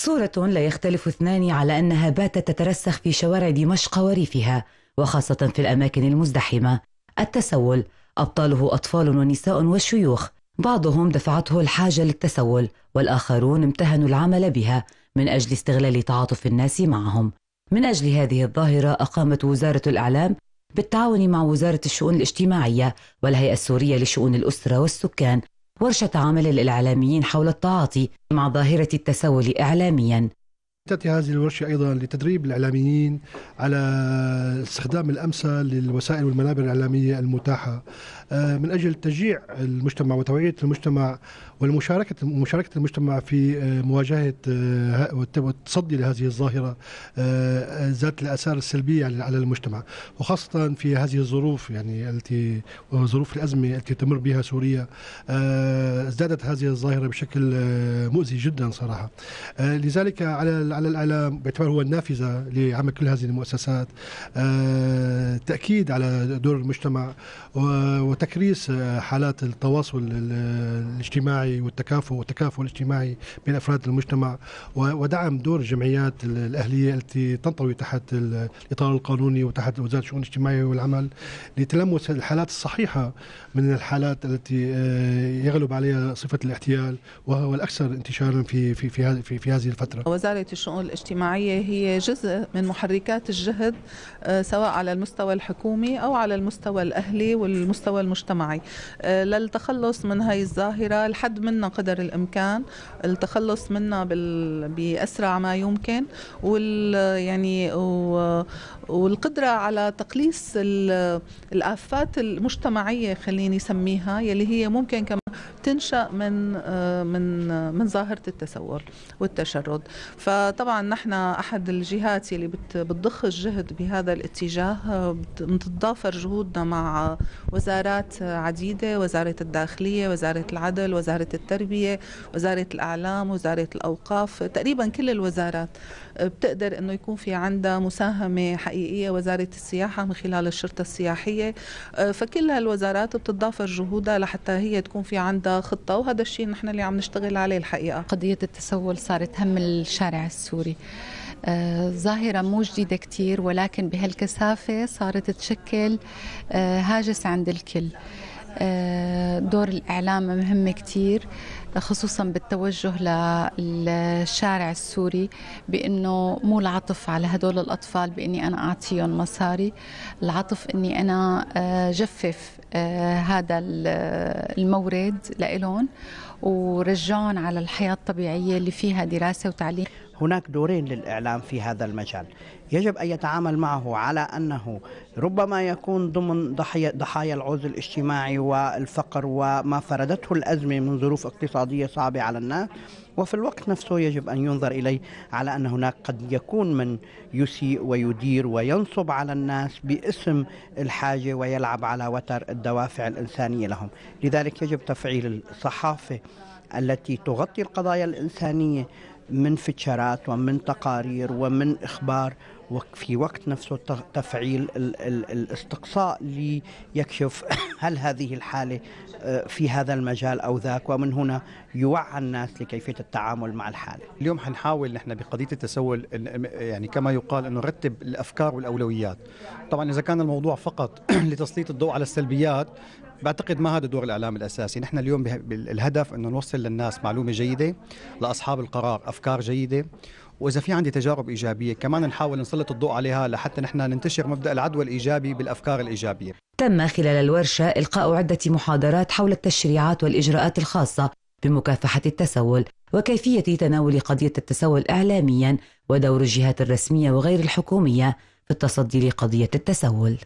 صورة لا يختلف اثنان على أنها باتت تترسخ في شوارع دمشق وريفها وخاصة في الأماكن المزدحمة التسول أبطاله أطفال ونساء وشيوخ بعضهم دفعته الحاجة للتسول والآخرون امتهنوا العمل بها من أجل استغلال تعاطف الناس معهم من أجل هذه الظاهرة أقامت وزارة الإعلام بالتعاون مع وزارة الشؤون الاجتماعية والهيئة السورية لشؤون الأسرة والسكان ورشة عمل الإعلاميين حول التعاطي مع ظاهرة التسول إعلامياً تأتي هذه الورشة أيضا لتدريب الإعلاميين على استخدام الأمثل للوسائل والمنابر الإعلامية المتاحة آه، من اجل تشجيع المجتمع وتوعيه المجتمع والمشاركه مشاركه المجتمع في آه، مواجهه آه، والتصدي لهذه الظاهره ذات الاثار السلبيه على المجتمع وخاصه في هذه الظروف يعني التي ظروف الازمه التي تمر بها سوريا ازدادت هذه الظاهره بشكل مؤذي جدا صراحه لذلك على على الاعلام باعتبار هو النافذه لعمل كل هذه المؤسسات تاكيد على دور المجتمع وتكريس آه، حالات التواصل الاجتماعي والتكافؤ والتكافؤ الاجتماعي بين افراد المجتمع ودعم دور الجمعيات الاهليه التي تنطوي تحت الاطار القانوني وتحت وزاره الشؤون الاجتماعيه والعمل لتلمس الحالات الصحيحه من الحالات التي آه، يغلب عليها صفه الاحتيال وهو الاكثر انتشارا في في في في, في هذه الفتره. وزاره الشؤون الاجتماعيه هي جزء من محركات الجهد آه، سواء على المستوى الحكومي او على المستوى الاهلي والمستوى المجتمعي آه، للتخلص من هاي الظاهرة الحد منها قدر الإمكان التخلص منها بأسرع ما يمكن وال يعني والقدرة على تقليص الآفات المجتمعية خليني سميها يلي هي ممكن كمان تنشا من آه، من آه، من ظاهره التسول والتشرد فطبعا نحن احد الجهات اللي بتضخ الجهد بهذا الاتجاه آه، بتتضافر جهودنا مع وزارات عديده وزاره الداخليه وزاره العدل وزاره التربيه وزاره الاعلام وزاره الاوقاف تقريبا كل الوزارات بتقدر انه يكون في عندها مساهمه حقيقيه وزاره السياحه من خلال الشرطه السياحيه فكل هالوزارات بتتضافر جهودها لحتى هي تكون في عندها خطة وهذا الشيء نحن اللي عم نشتغل عليه الحقيقة قضية التسول صارت هم الشارع السوري آه، ظاهرة مو جديدة كتير ولكن بهالكثافة صارت تشكل آه، هاجس عند الكل آه، دور الإعلام مهم كتير خصوصا بالتوجه للشارع السوري بأنه مو العطف على هدول الأطفال بأني أنا أعطيهم مصاري العطف أني أنا آه، جفف آه، هذا المورد لإلهم ورجعهم على الحياة الطبيعية اللي فيها دراسة وتعليم هناك دورين للإعلام في هذا المجال يجب أن يتعامل معه على أنه ربما يكون ضمن ضحية ضحايا العوز الاجتماعي والفقر وما فردته الأزمة من ظروف اقتصادية صعبة على الناس وفي الوقت نفسه يجب أن ينظر إليه على أن هناك قد يكون من يسيء ويدير وينصب على الناس باسم الحاجة ويلعب على وتر الدوافع الإنسانية لهم لذلك يجب تفعيل الصحافة التي تغطي القضايا الإنسانية من فتشرات ومن تقارير ومن إخبار وفي وقت نفسه تفعيل الاستقصاء ليكشف هل هذه الحالة آه، في هذا المجال أو ذاك ومن هنا يوعى الناس لكيفية التعامل مع الحالة اليوم حنحاول نحن بقضية التسول يعني كما يقال أن نرتب الأفكار والأولويات طبعا إذا كان الموضوع فقط لتسليط الضوء على السلبيات بعتقد ما هذا دور الاعلام الاساسي، نحن اليوم الهدف انه نوصل للناس معلومه جيده، لاصحاب القرار افكار جيده، واذا في عندي تجارب ايجابيه كمان نحاول نسلط الضوء عليها لحتى نحن ننتشر مبدا العدوى الايجابي بالافكار الايجابيه. تم خلال الورشه القاء عده محاضرات حول التشريعات والاجراءات الخاصه بمكافحه التسول وكيفيه تناول قضيه التسول اعلاميا ودور الجهات الرسميه وغير الحكوميه في التصدي لقضيه التسول.